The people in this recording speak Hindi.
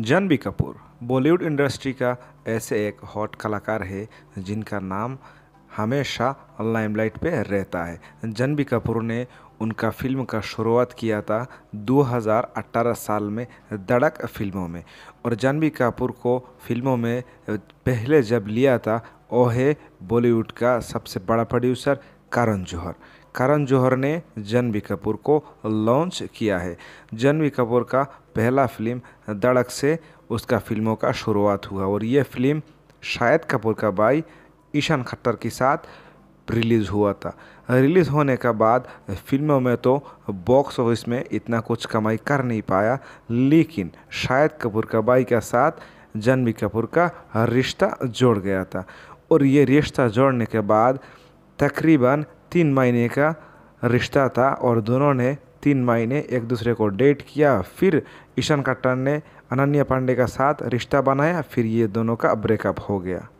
जानवी कपूर बॉलीवुड इंडस्ट्री का ऐसे एक हॉट कलाकार है जिनका नाम हमेशा लाइमलाइट पे रहता है जानवी कपूर ने उनका फिल्म का शुरुआत किया था 2018 साल में धड़क फिल्मों में और जानवी कपूर को फिल्मों में पहले जब लिया था वो है बॉलीवुड का सबसे बड़ा प्रोड्यूसर करण जौहर करण जौहर ने जन्नवी कपूर को लॉन्च किया है जन्नवी कपूर का पहला फिल्म दड़क से उसका फिल्मों का शुरुआत हुआ और ये फिल्म शायद कपूर का भाई ईशान खट्टर के साथ रिलीज़ हुआ था रिलीज़ होने के बाद फिल्मों में तो बॉक्स ऑफिस में इतना कुछ कमाई कर नहीं पाया लेकिन शायद कपूर का बाई के साथ जन्मी कपूर का रिश्ता जोड़ गया था और ये रिश्ता जोड़ने के बाद तकरीबन तीन महीने का रिश्ता था और दोनों ने तीन महीने एक दूसरे को डेट किया फिर ईशान कट्टर ने अनन्या पांडे का साथ रिश्ता बनाया फिर ये दोनों का ब्रेकअप हो गया